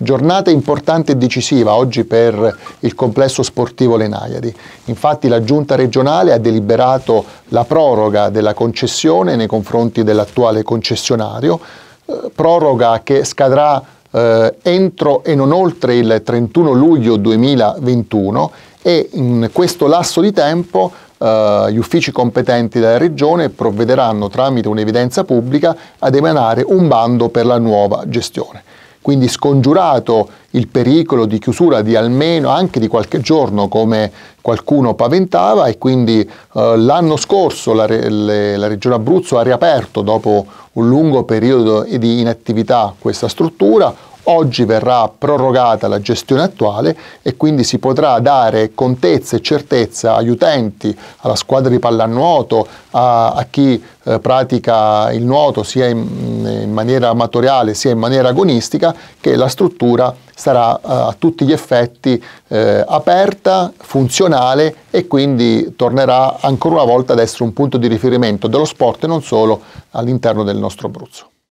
Giornata importante e decisiva oggi per il complesso sportivo Le Lenaiadi. Infatti la giunta regionale ha deliberato la proroga della concessione nei confronti dell'attuale concessionario, eh, proroga che scadrà eh, entro e non oltre il 31 luglio 2021 e in questo lasso di tempo Uh, gli uffici competenti della Regione provvederanno tramite un'evidenza pubblica ad emanare un bando per la nuova gestione quindi scongiurato il pericolo di chiusura di almeno anche di qualche giorno come qualcuno paventava e quindi eh, l'anno scorso la, re, le, la, Regione Abruzzo ha riaperto dopo un lungo periodo di inattività questa struttura, Oggi verrà prorogata la gestione attuale e quindi si potrà dare contezza e certezza agli utenti, alla squadra di pallanuoto, a, a chi eh, pratica il nuoto sia in, in, maniera amatoriale sia in maniera agonistica, che la struttura sarà eh, a tutti gli effetti eh, aperta, funzionale e quindi tornerà ancora una volta ad essere un punto di riferimento dello sport e non solo all'interno del nostro Abruzzo.